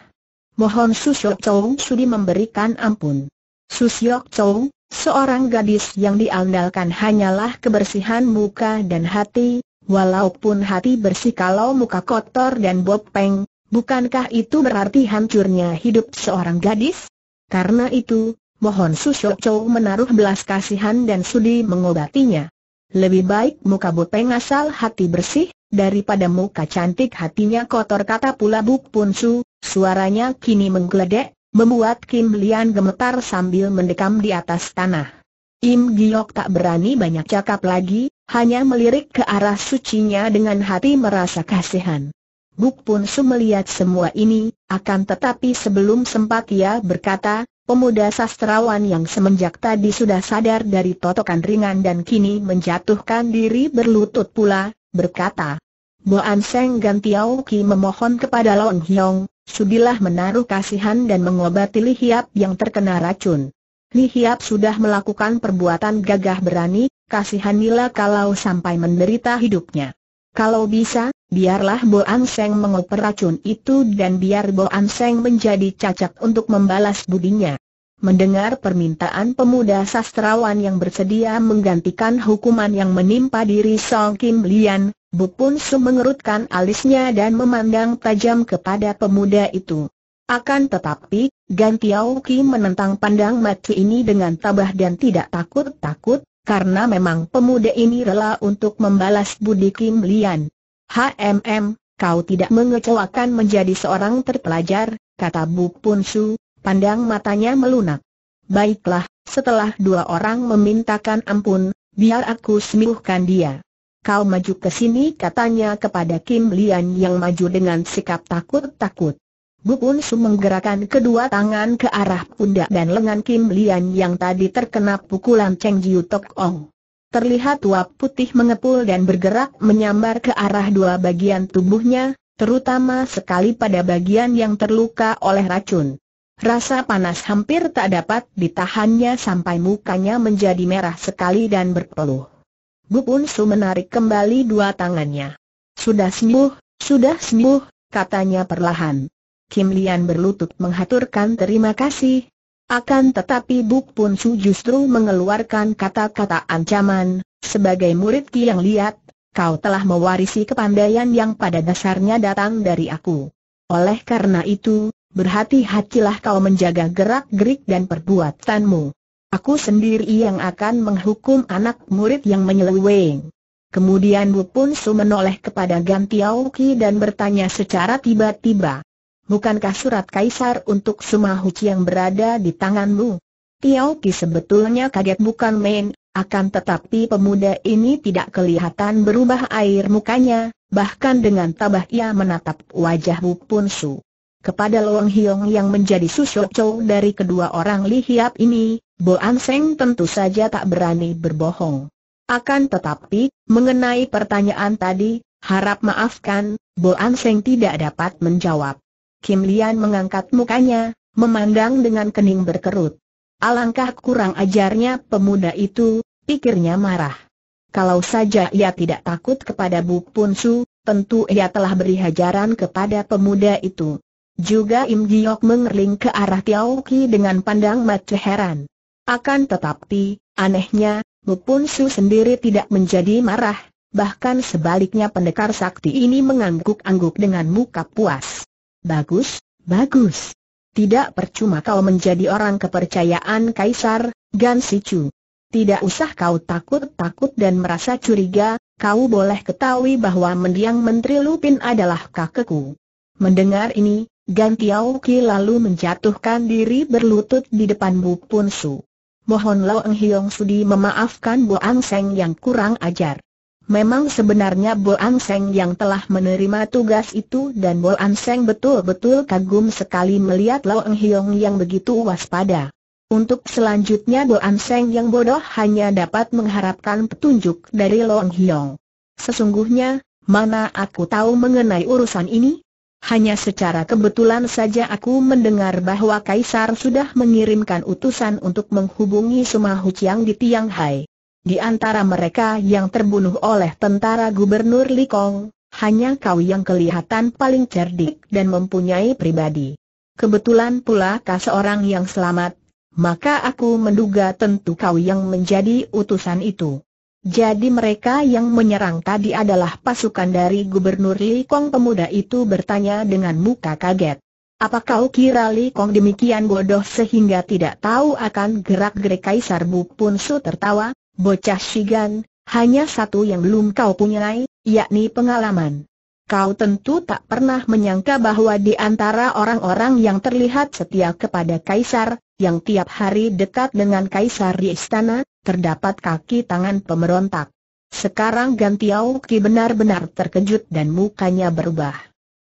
Mohon Susyok Chow sudi memberikan ampun. Susyok Chow, Seorang gadis yang diandalkan hanyalah kebersihan muka dan hati, walaupun hati bersih kalau muka kotor dan bopeng, bukankah itu berarti hancurnya hidup seorang gadis? Karena itu, mohon Susok Chow menaruh belas kasihan dan sudi mengobatinya. Lebih baik muka bopeng asal hati bersih, daripada muka cantik hatinya kotor kata pula Buk Pun Su, suaranya kini menggeledek, membuat Kim Lian gemetar sambil mendekam di atas tanah. Im Giok tak berani banyak cakap lagi, hanya melirik ke arah sucinya dengan hati merasa kasihan. Buk Pun Su melihat semua ini, akan tetapi sebelum sempat ia berkata, pemuda sastrawan yang semenjak tadi sudah sadar dari totokan ringan dan kini menjatuhkan diri berlutut pula, berkata, Boan Seng Gantiau Ki memohon kepada Long Hiong, Sudilah menaruh kasihan dan mengobati Li Hiap yang terkena racun. Li Hiap sudah melakukan perbuatan gagah berani, kasihanilah kalau sampai menderita hidupnya. Kalau bisa, biarlah Bo Anseng mengoper racun itu dan biar Bo Anseng menjadi cacat untuk membalas budinya. Mendengar permintaan pemuda sastrawan yang bersedia menggantikan hukuman yang menimpa diri Song Kim Lian, pun Su mengerutkan alisnya dan memandang tajam kepada pemuda itu. Akan tetapi, Gan Ki menentang pandang mati ini dengan tabah dan tidak takut-takut, karena memang pemuda ini rela untuk membalas budi Kim Lian. HMM, kau tidak mengecewakan menjadi seorang terpelajar, kata Bu Pun Su, pandang matanya melunak. Baiklah, setelah dua orang memintakan ampun, biar aku sembuhkan dia kau maju ke sini katanya kepada Kim Lian yang maju dengan sikap takut-takut. Bukun Su menggerakkan kedua tangan ke arah pundak dan lengan Kim Lian yang tadi terkena pukulan Cheng Jiu Tok Ong. Terlihat uap putih mengepul dan bergerak menyambar ke arah dua bagian tubuhnya, terutama sekali pada bagian yang terluka oleh racun. Rasa panas hampir tak dapat ditahannya sampai mukanya menjadi merah sekali dan berpeluh. Bu Su menarik kembali dua tangannya. Sudah sembuh, sudah sembuh, katanya perlahan. Kim Lian berlutut menghaturkan terima kasih. Akan tetapi Bu Su justru mengeluarkan kata-kata ancaman, sebagai murid Ki yang lihat, kau telah mewarisi kepandaian yang pada dasarnya datang dari aku. Oleh karena itu, berhati-hatilah kau menjaga gerak-gerik dan perbuatanmu. Aku sendiri yang akan menghukum anak murid yang menyeleweng. Kemudian Bu Pun Su menoleh kepada Gan Tiao Ki dan bertanya secara tiba-tiba. Bukankah surat kaisar untuk Sumahuci yang berada di tanganmu? Tiao Ki sebetulnya kaget bukan main, akan tetapi pemuda ini tidak kelihatan berubah air mukanya, bahkan dengan tabah ia menatap wajah Bu Pun Su. Kepada Luang Hiong yang menjadi susuk cow dari kedua orang Li Hiap ini, Bo An Seng tentu saja tak berani berbohong. Akan tetapi, mengenai pertanyaan tadi, harap maafkan, Bo An Seng tidak dapat menjawab. Kim Lian mengangkat mukanya, memandang dengan kening berkerut. Alangkah kurang ajarnya pemuda itu, pikirnya marah. Kalau saja ia tidak takut kepada Bu Su, tentu ia telah beri hajaran kepada pemuda itu. Juga Im Giok mengerling ke arah Tiao Ki dengan pandang mata heran. Akan tetapi, anehnya, Mupun Su sendiri tidak menjadi marah, bahkan sebaliknya pendekar sakti ini mengangguk-angguk dengan muka puas. Bagus, bagus. Tidak percuma kau menjadi orang kepercayaan Kaisar, Gan Chu. Tidak usah kau takut-takut dan merasa curiga, kau boleh ketahui bahwa mendiang Menteri Lupin adalah kakekku. Mendengar ini, Gan Tiao Ki lalu menjatuhkan diri berlutut di depan Bu Pun Su. Mohon Eng Hiong Sudi memaafkan Bu Ang Seng yang kurang ajar. Memang sebenarnya Bu Ang Seng yang telah menerima tugas itu dan Bu Ang Seng betul-betul kagum sekali melihat Eng Hiong yang begitu waspada. Untuk selanjutnya Bu Ang Seng yang bodoh hanya dapat mengharapkan petunjuk dari Eng Hiong. Sesungguhnya, mana aku tahu mengenai urusan ini? Hanya secara kebetulan saja aku mendengar bahwa Kaisar sudah mengirimkan utusan untuk menghubungi Sumahu Chiang di Tianghai. Di antara mereka yang terbunuh oleh tentara Gubernur Li Kong, hanya kau yang kelihatan paling cerdik dan mempunyai pribadi. Kebetulan pula kau seorang yang selamat, maka aku menduga tentu kau yang menjadi utusan itu. Jadi mereka yang menyerang tadi adalah pasukan dari Gubernur Li Kong pemuda itu bertanya dengan muka kaget. Apa kau kira Li Kong demikian bodoh sehingga tidak tahu akan gerak-gerik Kaisar Bu Pun Su tertawa, bocah Shigan, hanya satu yang belum kau punyai, yakni pengalaman. Kau tentu tak pernah menyangka bahwa di antara orang-orang yang terlihat setia kepada Kaisar, yang tiap hari dekat dengan kaisar di istana, terdapat kaki tangan pemberontak. Sekarang Gan Tiao Ki benar-benar terkejut dan mukanya berubah.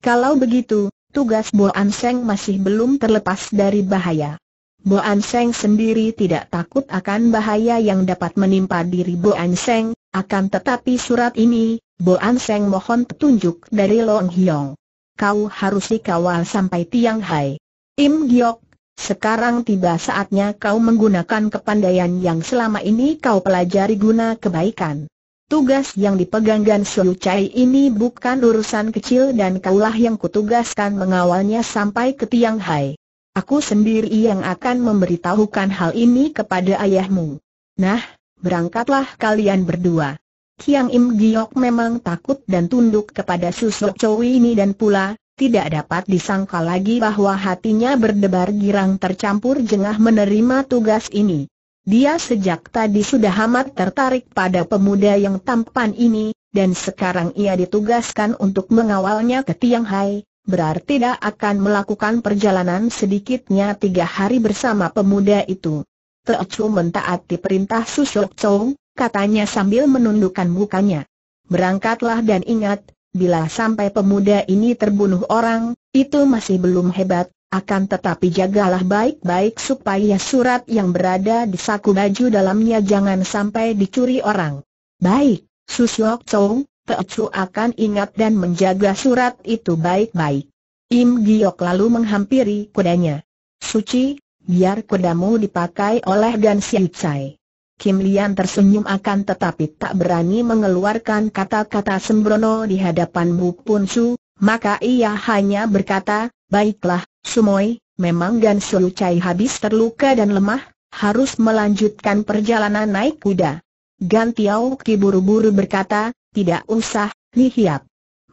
Kalau begitu, tugas Bo Seng masih belum terlepas dari bahaya. Bo Seng sendiri tidak takut akan bahaya yang dapat menimpa diri Bo Seng, akan tetapi surat ini, Bo Seng mohon petunjuk dari Long Hiong. Kau harus dikawal sampai Tiang Hai. Im Giok sekarang tiba saatnya kau menggunakan kepandaian yang selama ini kau pelajari guna kebaikan. Tugas yang dipegang Gan Siu Chai ini bukan urusan kecil dan kaulah yang kutugaskan mengawalnya sampai ke Tiang Hai. Aku sendiri yang akan memberitahukan hal ini kepada ayahmu. Nah, berangkatlah kalian berdua. Kiang Im Giok memang takut dan tunduk kepada Susok Chow ini dan pula, tidak dapat disangka lagi bahwa hatinya berdebar girang tercampur jengah menerima tugas ini. Dia sejak tadi sudah amat tertarik pada pemuda yang tampan ini, dan sekarang ia ditugaskan untuk mengawalnya ke Tianghai, berarti dia akan melakukan perjalanan sedikitnya tiga hari bersama pemuda itu. Teocu mentaati perintah Susok Chong, katanya sambil menundukkan mukanya. Berangkatlah dan ingat, bila sampai pemuda ini terbunuh orang, itu masih belum hebat, akan tetapi jagalah baik-baik supaya surat yang berada di saku baju dalamnya jangan sampai dicuri orang. Baik, Susyok Chow, Teocu akan ingat dan menjaga surat itu baik-baik. Im Giok lalu menghampiri kudanya. Suci, biar kudamu dipakai oleh Gan Siu Chai. Kim Lian tersenyum akan tetapi tak berani mengeluarkan kata-kata sembrono di hadapan Bu Pun Su, maka ia hanya berkata, baiklah, Sumoy, memang Gan Su Chai habis terluka dan lemah, harus melanjutkan perjalanan naik kuda. Gan Tiao Ki buru-buru berkata, tidak usah, Lihiap.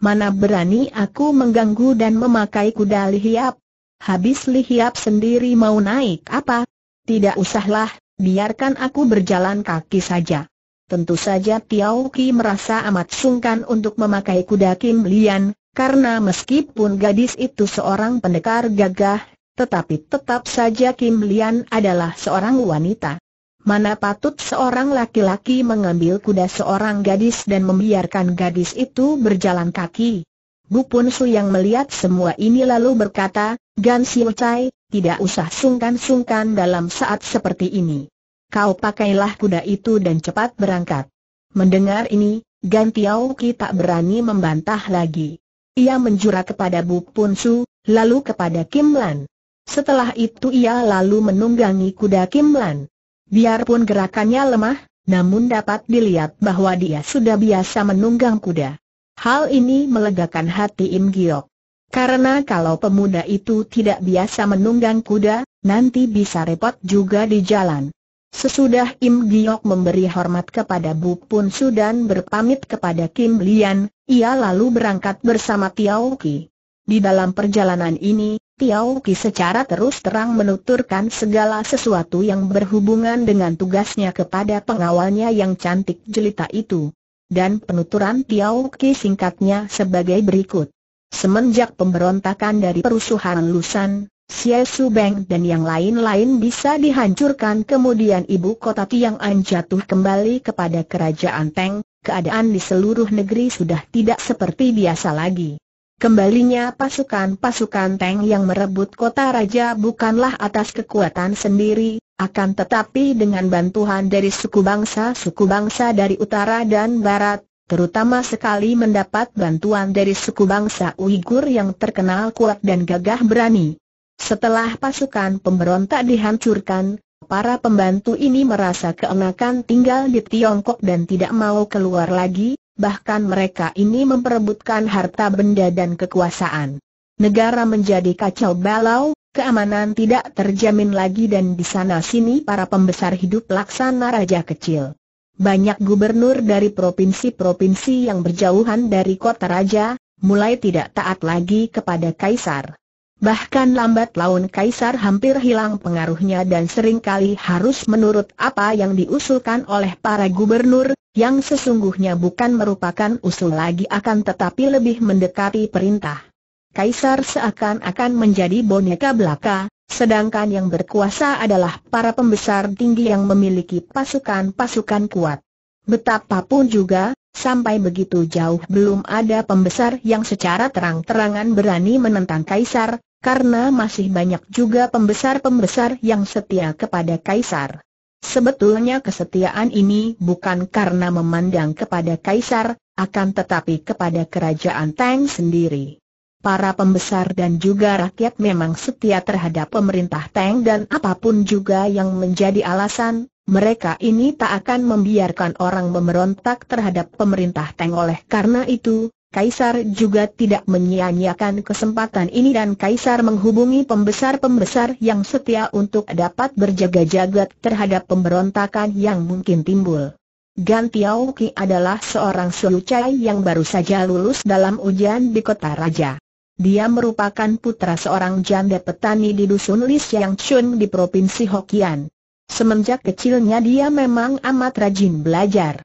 Mana berani aku mengganggu dan memakai kuda Lihiap? Habis Lihiap sendiri mau naik apa? Tidak usahlah, biarkan aku berjalan kaki saja. Tentu saja Tiao Ki merasa amat sungkan untuk memakai kuda Kim Lian, karena meskipun gadis itu seorang pendekar gagah, tetapi tetap saja Kim Lian adalah seorang wanita. Mana patut seorang laki-laki mengambil kuda seorang gadis dan membiarkan gadis itu berjalan kaki. Bu Pun Su yang melihat semua ini lalu berkata, Gan Siu Chai, tidak usah sungkan-sungkan dalam saat seperti ini. Kau pakailah kuda itu dan cepat berangkat. Mendengar ini, Gan Tiao Ki tak berani membantah lagi. Ia menjura kepada Bu Pun Su, lalu kepada Kim Lan. Setelah itu ia lalu menunggangi kuda Kim Lan. Biarpun gerakannya lemah, namun dapat dilihat bahwa dia sudah biasa menunggang kuda. Hal ini melegakan hati Im Giok. Karena kalau pemuda itu tidak biasa menunggang kuda, nanti bisa repot juga di jalan. Sesudah Im Giok memberi hormat kepada Bu Pun Sudan berpamit kepada Kim Lian, ia lalu berangkat bersama Tiao Ki. Di dalam perjalanan ini, Tiao Ki secara terus terang menuturkan segala sesuatu yang berhubungan dengan tugasnya kepada pengawalnya yang cantik jelita itu. Dan penuturan Tiao Ki singkatnya sebagai berikut. Semenjak pemberontakan dari perusuhan Lusan, Xie Su Beng dan yang lain-lain bisa dihancurkan kemudian ibu kota Tiang'an jatuh kembali kepada kerajaan Teng, keadaan di seluruh negeri sudah tidak seperti biasa lagi. Kembalinya pasukan-pasukan Teng yang merebut kota raja bukanlah atas kekuatan sendiri, akan tetapi dengan bantuan dari suku bangsa-suku bangsa dari utara dan barat, terutama sekali mendapat bantuan dari suku bangsa Uighur yang terkenal kuat dan gagah berani. Setelah pasukan pemberontak dihancurkan, para pembantu ini merasa keenakan tinggal di Tiongkok dan tidak mau keluar lagi, bahkan mereka ini memperebutkan harta benda dan kekuasaan. Negara menjadi kacau balau, keamanan tidak terjamin lagi dan di sana-sini para pembesar hidup laksana raja kecil. Banyak gubernur dari provinsi-provinsi yang berjauhan dari kota raja, mulai tidak taat lagi kepada kaisar. Bahkan lambat laun Kaisar hampir hilang pengaruhnya dan seringkali harus menurut apa yang diusulkan oleh para gubernur, yang sesungguhnya bukan merupakan usul lagi akan tetapi lebih mendekati perintah. Kaisar seakan-akan menjadi boneka belaka, sedangkan yang berkuasa adalah para pembesar tinggi yang memiliki pasukan-pasukan kuat. Betapapun juga, Sampai begitu jauh belum ada pembesar yang secara terang-terangan berani menentang kaisar, karena masih banyak juga pembesar-pembesar yang setia kepada Kaisar. Sebetulnya kesetiaan ini bukan karena memandang kepada Kaisar, akan tetapi kepada kerajaan Tang sendiri. Para pembesar dan juga rakyat memang setia terhadap pemerintah Tang dan apapun juga yang menjadi alasan, mereka ini tak akan membiarkan orang memberontak terhadap pemerintah Tang. oleh karena itu, Kaisar juga tidak menyia-nyiakan kesempatan ini dan Kaisar menghubungi pembesar-pembesar yang setia untuk dapat berjaga-jaga terhadap pemberontakan yang mungkin timbul. Gan Tiao Ki adalah seorang suucai yang baru saja lulus dalam ujian di kota raja. Dia merupakan putra seorang janda petani di dusun Lis Yang Chun di provinsi Hokian. Semenjak kecilnya dia memang amat rajin belajar.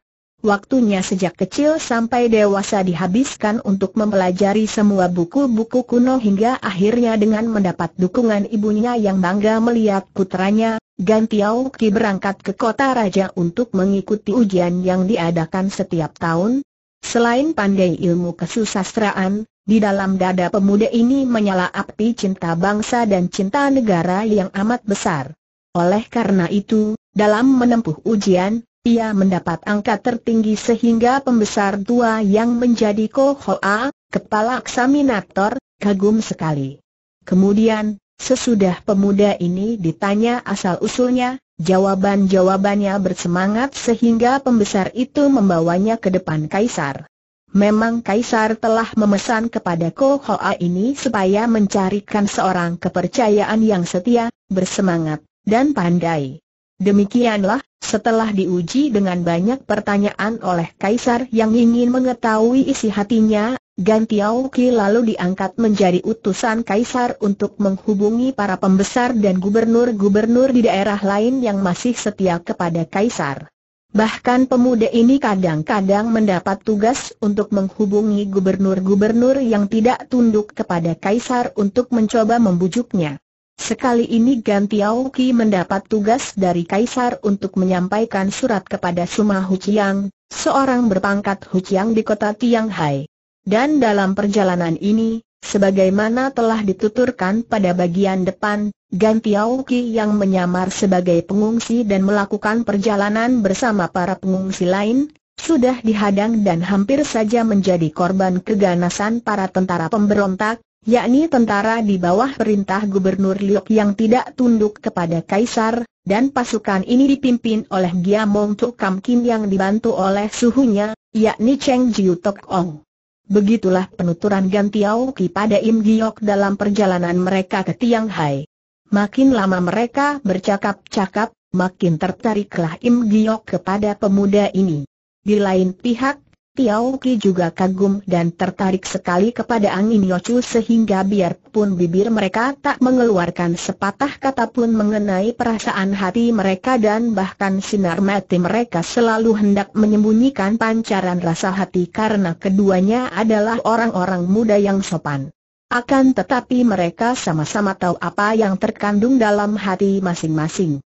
Waktunya sejak kecil sampai dewasa dihabiskan untuk mempelajari semua buku-buku kuno hingga akhirnya dengan mendapat dukungan ibunya yang bangga melihat putranya, Gan Tiao Ki berangkat ke kota raja untuk mengikuti ujian yang diadakan setiap tahun. Selain pandai ilmu kesusastraan, di dalam dada pemuda ini menyala api cinta bangsa dan cinta negara yang amat besar. Oleh karena itu, dalam menempuh ujian, ia mendapat angka tertinggi sehingga pembesar tua yang menjadi Kohoa, kepala eksaminator, kagum sekali. Kemudian, sesudah pemuda ini ditanya asal-usulnya, jawaban-jawabannya bersemangat sehingga pembesar itu membawanya ke depan Kaisar. Memang Kaisar telah memesan kepada Kohoa ini supaya mencarikan seorang kepercayaan yang setia, bersemangat, dan pandai. Demikianlah, setelah diuji dengan banyak pertanyaan oleh Kaisar yang ingin mengetahui isi hatinya, Gan Tiao lalu diangkat menjadi utusan kaisar untuk menghubungi para pembesar dan gubernur-gubernur di daerah lain yang masih setia kepada kaisar. Bahkan pemuda ini kadang-kadang mendapat tugas untuk menghubungi gubernur-gubernur yang tidak tunduk kepada kaisar untuk mencoba membujuknya. Sekali ini Gan Tiao Ki mendapat tugas dari Kaisar untuk menyampaikan surat kepada Suma Chiang, seorang berpangkat Chiang di kota Tianghai. Dan dalam perjalanan ini, sebagaimana telah dituturkan pada bagian depan, Gan Tiao Ki yang menyamar sebagai pengungsi dan melakukan perjalanan bersama para pengungsi lain, sudah dihadang dan hampir saja menjadi korban keganasan para tentara pemberontak, yakni tentara di bawah perintah Gubernur Liok yang tidak tunduk kepada Kaisar, dan pasukan ini dipimpin oleh Giamong Tuk Kam Kim yang dibantu oleh suhunya, yakni Cheng Jiu Tok Ong. Begitulah penuturan Gantiau Ki pada Im Giok dalam perjalanan mereka ke Tiang Hai. Makin lama mereka bercakap-cakap, makin tertariklah Im Giok kepada pemuda ini. Di lain pihak, Tiao Ki juga kagum dan tertarik sekali kepada angin Yochu sehingga biarpun bibir mereka tak mengeluarkan sepatah kata pun mengenai perasaan hati mereka dan bahkan sinar mati mereka selalu hendak menyembunyikan pancaran rasa hati karena keduanya adalah orang-orang muda yang sopan. Akan tetapi mereka sama-sama tahu apa yang terkandung dalam hati masing-masing.